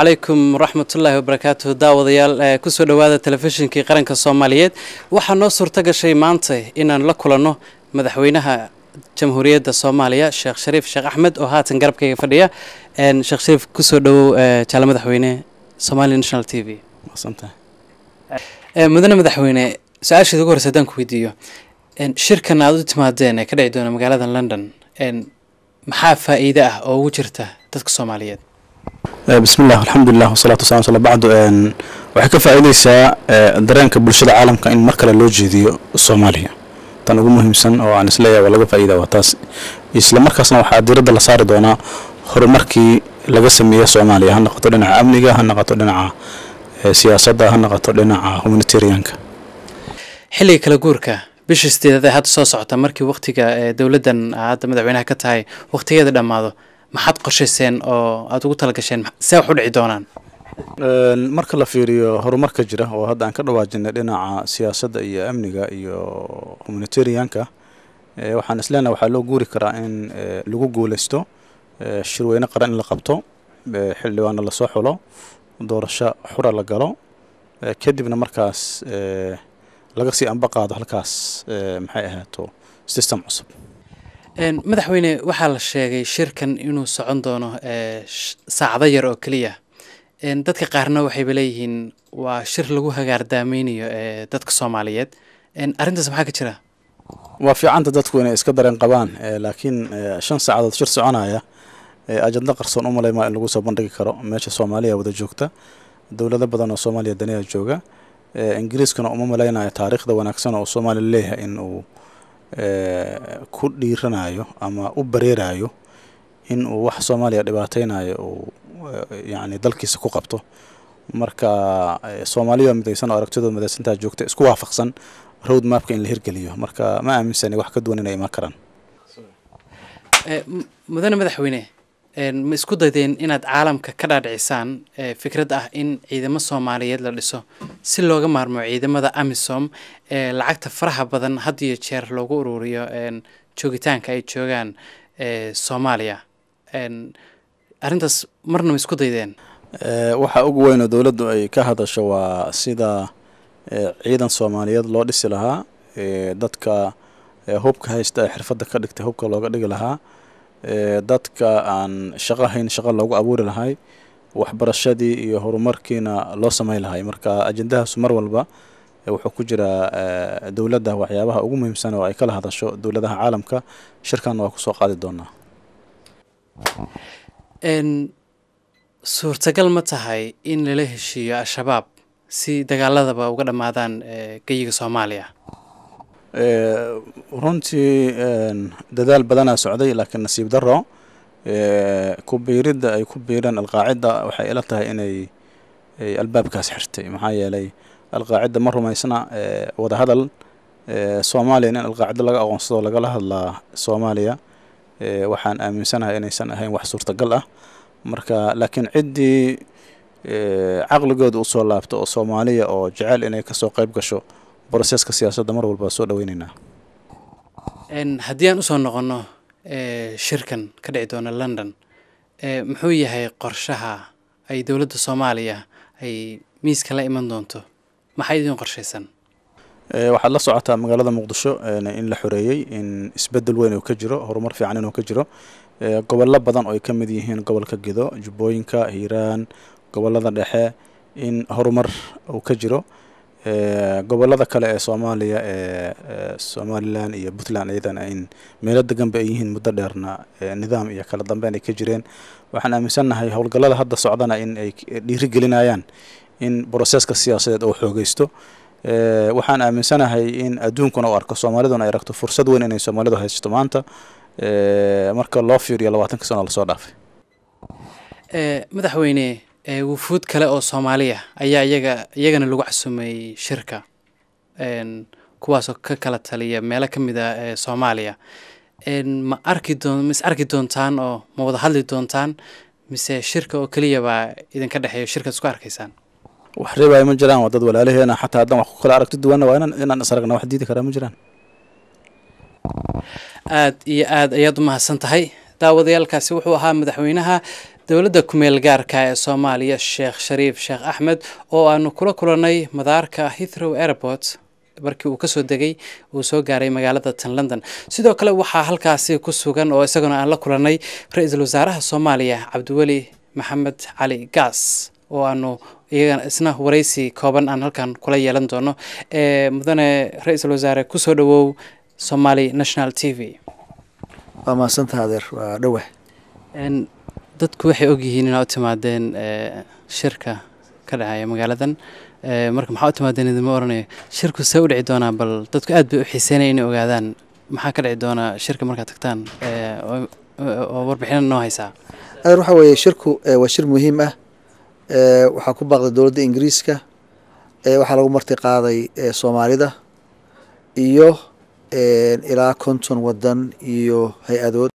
calaykum raxmatullaahi wabarakaatuhu daawadayaal eh, kusoo dhawaada telefishinkii qaranka soomaaliyeed waxaa noo suurto gashay maanta inaan la kulanno madaxweynaha jamhuuriyadda soomaaliya sheekh shariif sheekh axmed oo haatan garabkayga fadhiya sheekh shariif kusoo dhowow eh, jaale madaxweyne somalia national t v eh, mudane madaxweyne su-aashaeda ugu horeysa hadaan ku weydiiyo shirkan aada u timaadeen ee ka dhici doona magaalada london maxaa faa-iide ah oo ugu jirta dadka soomaaliyeed Eh, bismilah alxamdulilah wasalatu waslam sla bacdu waxay ka faa'iideysaa eh, dareenka bulshada caalamka in mar kale loo jeediyo soomaaliya tan ugu muhiimsan oo aan isleeyahay waa laga faa'iida waa taas isla markaasna waxaa diiradda la saari doonaa horumarkii laga sameeye soomaaliya ha noqoto dhinaca amniga ha noqoto dhinaca eh, siyaasadda ha noqoto dhinaca humanitarianka xilliga kala guurka bisha sideedad ee hadda soo socota markii waqtiga dowladdan ah, hadda madaxweynaha ka tahay wakhtigeeda dhammaado maxaad qorshayseen oo aada ugu talagasheen see wax u dhici doonaan marka la fiiriyo horumarka jira oo hadda aan ka dhawaajinay dhinaca siyaasadda iyo amniga iyo humanitarianka waxaan isleenaha waxaa loo guuri karaa in lagu guuleysto shirweyne qaran in la qabto xildhibaanna lasoo xulo doorasho xura la galo kadibna markaas laga sii anbaqaado halkaas maxay ahaato system cusub madaxweyne waxaa la sheegay shirkan inuu socon doono eh, saacado yar oo keliya dadka qaarna waxayba leeyihiin waa shir lagu hagaardaameynayo eh, dadka soomaaliyeed arintaas maxaa ka jira waa fiicanta dadku inay iska dareen qabaan eh, laakiin shan saacadood shir soconaya ajando qarsoon u maleymaa in lagu soo bandhigi karo meesha soomaaliya wada joogta dowlado badan oo soomaaliya daniya jooga ingiriiskuna uma maleynayo taariikhda wanaagsan oo soomaaliya leeyahay in uu ku dhiiranayo ama u bareerayo in uu wax soomaaliya dhibaataynayo uu yani dalkiisa ku qabto marka eh, soomaaliya midaysan oo aragtidooda midaysantaa joogta isku waafaqsan road maapka in la hirgeliyo marka ma aaminsani wax ka duwan inay imaan karaan eh, mudane madaxweyne ma isku daydeen inaad caalamka ka dhaadhicisaan fikrad ah in ciidamo soomaaliyeed la dhiso si looga maarmo ciidamada amisom ee lacagta faraha badan had jeer loogu ururiyo joogitaanka ay joogaan soomaaliya arrintaas marna ma isku daydeen waxaa ugu weyn oo dowladdu ay ka hadasho waa sida ciidan soomaaliyeed loo dhisi lahaa dadka hubka haysta ee xirfadda ka dhigtay hubka looga dhigi lahaa dadka aan shaqo hayn shaqo loogu abuuri lahay waxbarashadii iyo horumarkiina loo sameyn lahay marka ajendahaasu mar walba wuxuu ku jiraa dowladda waxyaabaha ugu muhiimsan oo ay kala hadasho dowladaha caalamka shirkanna waa kusoo qaadi doonaa suurtagal ma tahay in lala heshiiyo al-shabaab si dagaaladaba uga dhammaadaan geyiga soomaaliya Eh, runtii dadaal badanaa socday laakiin nasiib daro eh, ku biiridda ay ku biireen alqaacidda waxay ila tahay inay albaabkaas xirtay maxaa yeelay alqaacidda ma rumaysna eh, wada hadal soomaaliyan in alqaaciddo laga aqoonsado lagala hadlaa soomaaliya waxaan aaminsanahay inaysan ahayn wax suurtagal ah marka laakiin ciddii caqligooda usoo laabto oo soomaaliya oo jecel inay kasoo qayb gasho broseska siyaasadda mar walba soo dhaweyneynaa haddii aan usoo noqonno eh, shirkan ka dhici doona london eh, muxuu yahay qorshaha ay dowladda soomaaliya ay miiska la iman doonto maxay idin qorshaysan eh, waxaad la socotaa magaalada muqdisho in la xoreeyey in isbedel weyn uu ka jiro horumar fiican inuu ka jiro gobollo badan oo ay ka mid yihiin gobolka gedo jubbooyinka hiiraan gobollada dhexe in horumar uu ka jiro Eh, gobolada kale ee soomaaliya ee eh, eh, somalilan iyo puntland iyadana in meelo degan ay yihiin muddo dheerna nidaam iyo kala dambeyn ay ka jireen waxaan aaminsannahay howlgallada hadda socdana in ay dhiirigelinayaan in broseska siyaasadeed uu xoogeysto waxaan aaminsanahay in adduunkuna u arko soomaaliduna ay aragto fursad weyn inay soomaalidu haysato maanta marka loo fiiriyo labaatanka sano lasoo dhaafay madaxweyne wufuud kale oo soomaaliya ah. ayaa iyaga iyagana lagu casumay shirka kuwaasoo ka kala taliya meelo ka mid a ah, soomaaliya ah. ma arki doon ma arki doontaan oo ma wada hadli doontaan mise shirka oo keliyabaa idinka dhexeeyo shirka isku arkaysaan wax reebaayo ma jiraan waa dad walaalaheena xataa haddaan wax ku kala aragti duwanna waa inaan inaan wax diidi karaa ma jiraan aada iyo aada ayaad u mahadsan tahay daawadayaalkaasi wuxuu ahaa madaxweynaha dowladda kumeelgaarka ah ee soomaaliya sheekh shariif sheekh axmed oo aanu kula kulanay madaarka hithrow airport markii uu kasoo degay uu soo gaaray magaalada tan london sidoo kale waxaa halkaasi ku sugan oo isaguna aan la kulanay ra-iisul wasaaraha soomaaliya cabdiweli maxamed cali gaas oo aanu iyagan isna wareysi kooban aan halkan kula yeelan doono ee mudane ra-iisul wasaare kusoo dhawow somali national t v waa mahadsantaha adeer waa dhoweh dadku waxay ogyihiin inaa u timaadeen eh, shirka ka dhacaya magaaladan eh, marka maxaa u timaadeen idinma oranayo shirku see u dhici doonaa bal dadku aad bay u xiiseynaya inay ogaadaan maxaa ka dhici doonaa shirka markaad tagtaan eh, oo warbixina noo haysaa waxa weeye shirku waa shir muhiim ah waxaa ku baaqday dowladda ingiriiska waxaa lagu marti qaaday soomaalida iyo ilaa konton wadan iyo hay-adood